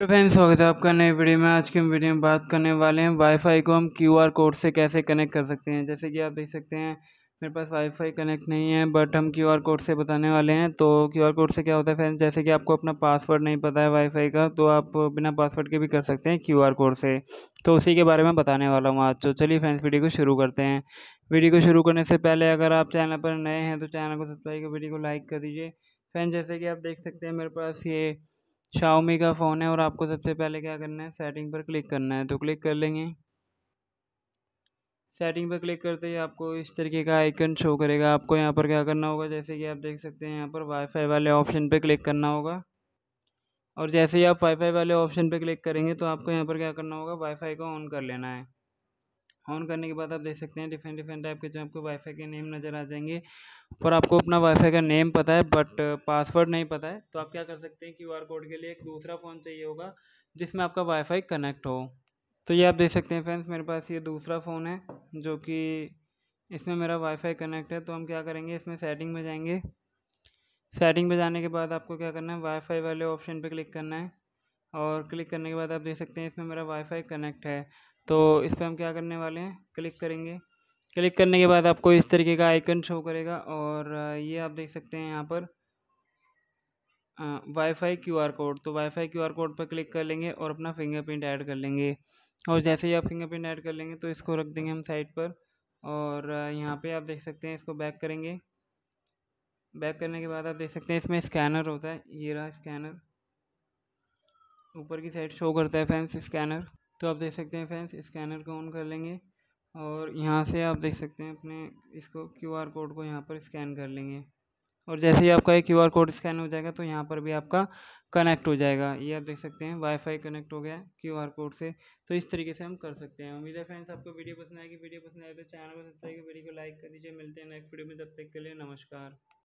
तो फ्रेंड्स स्वागत है आपका नए वीडियो में आज के वीडियो में बात करने वाले हैं वाईफाई को हम क्यूआर कोड से कैसे कनेक्ट कर सकते हैं जैसे कि आप देख सकते हैं मेरे पास वाईफाई कनेक्ट नहीं है बट हम क्यूआर कोड से बताने वाले हैं तो क्यूआर कोड से क्या होता है फ्रेंड्स जैसे कि आपको अपना पासवर्ड नहीं पता है वाईफाई का तो आप बिना पासवर्ड के भी कर सकते हैं क्यूआर कोड से तो उसी के बारे में बताने वाला हूँ आज तो चलिए फ्रेंड्स वीडियो को शुरू करते हैं वीडियो को शुरू करने से पहले अगर आप चैनल पर नए हैं तो चैनल को सब्सक्राइब कर वीडियो को लाइक कर दीजिए फ्रेंड्स जैसे कि आप देख सकते हैं मेरे पास ये शाओमी का फ़ोन है और आपको सबसे पहले क्या करना है सेटिंग पर क्लिक करना है तो क्लिक कर लेंगे सेटिंग पर क्लिक करते ही आपको इस तरीके का आइकन शो करेगा आपको यहाँ पर क्या करना होगा जैसे कि आप देख सकते हैं यहाँ पर वाईफाई वाले ऑप्शन पर क्लिक करना होगा और जैसे ही आप वाईफाई वाले ऑप्शन पर क्लिक करेंगे तो आपको यहाँ पर क्या करना होगा वाईफाई को ऑन कर लेना है ऑन करने के बाद आप देख सकते हैं डिफरेंट डिफरेंट टाइप के जो आपको वाईफाई के नेम नज़र आ जाएंगे पर आपको अपना वाईफाई का नेम पता है बट पासवर्ड uh, नहीं पता है तो आप क्या कर सकते हैं क्यूआर कोड के लिए एक दूसरा फ़ोन चाहिए होगा जिसमें आपका वाईफाई कनेक्ट हो तो ये आप देख सकते हैं फ्रेंड्स मेरे पास ये दूसरा फ़ोन है जो कि इसमें मेरा वाईफाई कनेक्ट है तो हम क्या करेंगे इसमें सेटिंग में जाएंगे सेटिंग में जाने के बाद आपको क्या करना है वाईफाई वाले ऑप्शन पर क्लिक करना है और क्लिक करने के बाद आप देख सकते हैं इसमें मेरा वाईफाई कनेक्ट है तो इस पर हम क्या करने वाले हैं क्लिक करेंगे क्लिक करने के बाद आपको इस तरीके का आइकन शो करेगा और ये आप देख सकते हैं यहाँ पर वाईफाई क्यूआर कोड तो वाईफाई क्यूआर कोड पर क्लिक कर लेंगे और अपना फिंगरप्रिंट ऐड कर लेंगे और जैसे ही आप फिंगरप्रिंट ऐड कर लेंगे तो इसको रख देंगे हम साइड पर और यहाँ पे आप देख सकते हैं इसको बैक करेंगे बैक करने के बाद आप देख सकते हैं इसमें स्कैनर होता है ये रहा स्कैनर ऊपर की साइड शो करता है फैंस स्कैनर तो आप देख सकते हैं फैंस स्कैनर को ऑन कर लेंगे और यहाँ से आप देख सकते हैं अपने इसको क्यू आर कोड को यहाँ पर स्कैन कर लेंगे और जैसे ही आपका ये क्यू आर कोड स्कैन हो जाएगा तो यहाँ पर भी आपका कनेक्ट हो जाएगा ये आप देख सकते हैं वाईफाई कनेक्ट हो गया क्यू आर कोड से तो इस तरीके से हम कर सकते हैं उम्मीद है फ्रेंड्स आपको वीडियो पसंद आएगी वीडियो पसंद आए तो चैनल को सब्सक्राइब वीडियो को लाइक कर दीजिए मिलते हैं नेक्स्ट वीडियो में तब तक के लिए नमस्कार